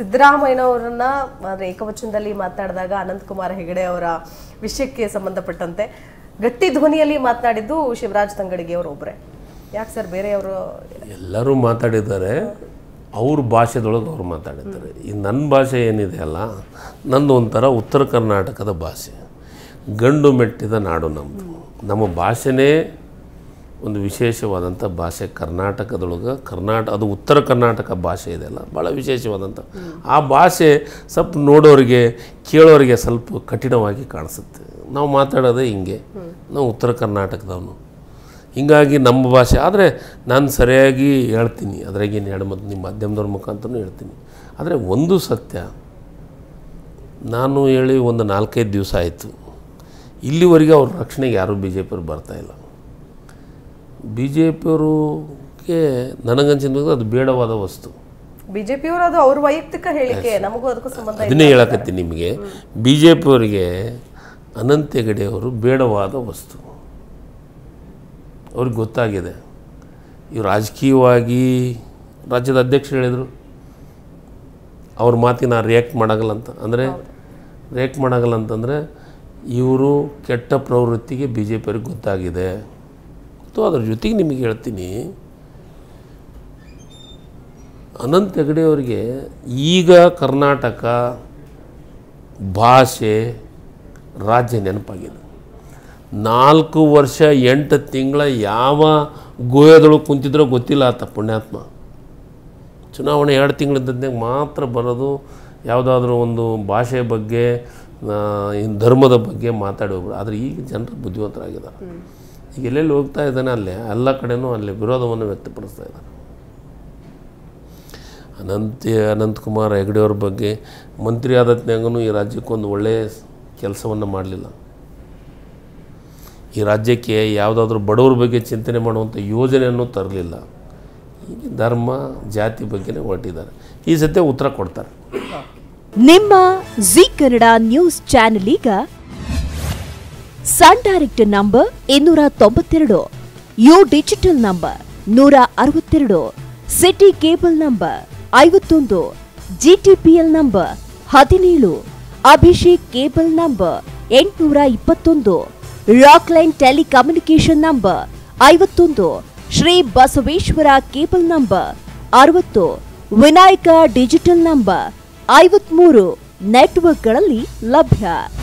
ಸಿದ್ದರಾಮಯ್ಯನವರನ್ನ ಏಕವಚನದಲ್ಲಿ ಮಾತನಾಡಿದಾಗ ಅನಂತಕುಮಾರ್ ಹೆಗಡೆ ಅವರ ವಿಷಯಕ್ಕೆ ಸಂಬಂಧಪಟ್ಟಂತೆ ಗಟ್ಟಿ ಧ್ವನಿಯಲ್ಲಿ ಮಾತನಾಡಿದ್ದು ಶಿವರಾಜ್ ತಂಗಡಿಗೆ ಅವರು ಒಬ್ಬರೇ ಯಾಕೆ ಸರ್ ಬೇರೆಯವರು ಎಲ್ಲರೂ ಮಾತಾಡಿದ್ದಾರೆ ಅವ್ರ ಭಾಷೆದೊಳಗೆ ಅವ್ರು ಮಾತಾಡಿದ್ದಾರೆ ಈ ನನ್ನ ಭಾಷೆ ಏನಿದೆ ಅಲ್ಲ ನಂದು ಒಂಥರ ಉತ್ತರ ಕರ್ನಾಟಕದ ಭಾಷೆ ಗಂಡು ಮೆಟ್ಟಿದ ನಾಡು ನಮ್ಮದು ನಮ್ಮ ಭಾಷೆನೇ ಒಂದು ವಿಶೇಷವಾದಂಥ ಭಾಷೆ ಕರ್ನಾಟಕದೊಳಗೆ ಕರ್ನಾಟಕ ಅದು ಉತ್ತರ ಕರ್ನಾಟಕ ಭಾಷೆ ಇದೆ ಅಲ್ಲ ಭಾಳ ವಿಶೇಷವಾದಂಥ ಆ ಭಾಷೆ ಸ್ವಲ್ಪ ನೋಡೋರಿಗೆ ಕೇಳೋರಿಗೆ ಸ್ವಲ್ಪ ಕಠಿಣವಾಗಿ ಕಾಣಿಸುತ್ತೆ ನಾವು ಮಾತಾಡೋದೇ ಹಿಂಗೆ ನಾವು ಉತ್ತರ ಕರ್ನಾಟಕದವನು ಹೀಗಾಗಿ ನಮ್ಮ ಭಾಷೆ ಆದರೆ ನಾನು ಸರಿಯಾಗಿ ಹೇಳ್ತೀನಿ ಅದ್ರಾಗೇನು ಹೇಳ ಮತ್ತು ನಿಮ್ಮ ಮಾಧ್ಯಮದವ್ರ ಮುಖಾಂತರ ಹೇಳ್ತೀನಿ ಆದರೆ ಒಂದು ಸತ್ಯ ನಾನು ಹೇಳಿ ಒಂದು ನಾಲ್ಕೈದು ದಿವಸ ಆಯಿತು ಇಲ್ಲಿವರೆಗೆ ಅವ್ರ ರಕ್ಷಣೆಗೆ ಯಾರೂ ಬಿ ಜೆ ಪಿಯವ್ರು ಬರ್ತಾಯಿಲ್ಲ ಬಿ ಜೆ ಪಿಯವರಿಗೆ ನನಗನ್ಸಿದ ಅದು ಬೇಡವಾದ ವಸ್ತು ಬಿ ಜೆ ಪಿಯವರು ಅದು ಅವ್ರ ವೈಯಕ್ತಿಕ ಹೇಳಿಕೆ ನಮಗೂ ಅದಕ್ಕೂ ಸಂಬಂಧ ಅದನ್ನೇ ಹೇಳಕತ್ತೀನಿ ನಿಮಗೆ ಬಿ ಜೆ ಪಿಯವರಿಗೆ ಹೆಗಡೆಯವರು ಬೇಡವಾದ ವಸ್ತು ಅವ್ರಿಗೆ ಗೊತ್ತಾಗಿದೆ ಇವರು ರಾಜಕೀಯವಾಗಿ ರಾಜ್ಯದ ಅಧ್ಯಕ್ಷರು ಹೇಳಿದರು ಅವ್ರ ಮಾತಿಗೆ ನಾನು ರಿಯಾಕ್ಟ್ ಮಾಡಲ್ಲ ಅಂತ ಅಂದರೆ ರಿಯಾಕ್ಟ್ ಮಾಡೋಲ್ಲ ಅಂತಂದರೆ ಇವರು ಕೆಟ್ಟ ಪ್ರವೃತ್ತಿಗೆ ಬಿ ಜೆ ಪಿಯವ್ರಿಗೆ ಗೊತ್ತಾಗಿದೆ ಸೊ ಅದ್ರ ಜೊತೆಗೆ ನಿಮಗೆ ಹೇಳ್ತೀನಿ ಅನಂತ ಹೆಗಡೆಯವರಿಗೆ ಈಗ ಕರ್ನಾಟಕ ಭಾಷೆ ರಾಜ್ಯ ನೆನಪಾಗಿದೆ ನಾಲ್ಕು ವರ್ಷ ಎಂಟು ತಿಂಗಳ ಯಾವ ಗುಹೆದೊಳಗೆ ಕುಂತಿದ್ರೋ ಗೊತ್ತಿಲ್ಲ ಆತ ಪುಣ್ಯಾತ್ಮ ಚುನಾವಣೆ ಎರಡು ತಿಂಗಳಿದ್ದಾಗ ಮಾತ್ರ ಬರೋದು ಯಾವುದಾದ್ರೂ ಒಂದು ಭಾಷೆ ಬಗ್ಗೆ ಧರ್ಮದ ಬಗ್ಗೆ ಮಾತಾಡೋಬ್ರು ಆದರೆ ಈಗ ಜನರು ಬುದ್ಧಿವಂತರಾಗಿದ್ದಾರೆ ಈಗ ಎಲ್ಲೆಲ್ಲಿ ಹೋಗ್ತಾ ಇದ್ದಾನೆ ಅಲ್ಲಿ ಎಲ್ಲ ಕಡೆನೂ ಅಲ್ಲಿ ವಿರೋಧವನ್ನು ವ್ಯಕ್ತಪಡಿಸ್ತಾ ಇದ್ದಾನೆ ಅನಂತ ಅನಂತಕುಮಾರ್ ಹೆಗಡೆಯವ್ರ ಬಗ್ಗೆ ಮಂತ್ರಿ ಆದತ್ನಾಗೂ ಈ ರಾಜ್ಯಕ್ಕೊಂದು ಒಳ್ಳೆಯ ಕೆಲಸವನ್ನು ಮಾಡಲಿಲ್ಲ ಈ ರಾಜ್ಯಕ್ಕೆ ಯಾವುದಾದ್ರೂ ಬಡವ್ರ ಬಗ್ಗೆ ಚಿಂತನೆ ಮಾಡುವಂಥ ಯೋಜನೆಯನ್ನು ತರಲಿಲ್ಲ ಧರ್ಮ ಜಾತಿ ಬಗ್ಗೆನೇ ಹೊರಟಿದ್ದಾರೆ ಈ ಸತ್ಯ ಉತ್ತರ ಕೊಡ್ತಾರೆ ನಿಮ್ಮ ಜಿ ಕನ್ನಡ ನ್ಯೂಸ್ ಚಾನೆಲ್ ಈಗ ಸನ್ ಡೈರೆಕ್ಟ್ ನಂಬರ್ ಇನ್ನೂರ ತೊಂಬತ್ತೆರಡು ಯು ಡಿಜಿಟಲ್ ನಂಬರ್ ನೂರ ಅರವತ್ತೆರಡು ಸಿಟಿ ಕೇಬಲ್ ನಂಬರ್ ಐವತ್ತೊಂದು ಜಿಟಿಪಿಎಲ್ ನಂಬರ್ ಹದಿನೇಳು ಅಭಿಷೇಕ್ ಕೇಬಲ್ ನಂಬರ್ ಎಂಟುನೂರ ಇಪ್ಪತ್ತೊಂದು ರಾಕ್ಲೈನ್ ಟೆಲಿಕಮ್ಯುನಿಕೇಶನ್ ನಂಬರ್ ಐವತ್ತೊಂದು ಶ್ರೀ ಬಸವೇಶ್ವರ ಕೇಬಲ್ ನಂಬರ್ ಅರವತ್ತು ವಿನಾಯಕ ಡಿಜಿಟಲ್ ನಂಬರ್ ಐವತ್ಮೂರು ನೆಟ್ವರ್ಕ್ಗಳಲ್ಲಿ ಲಭ್ಯ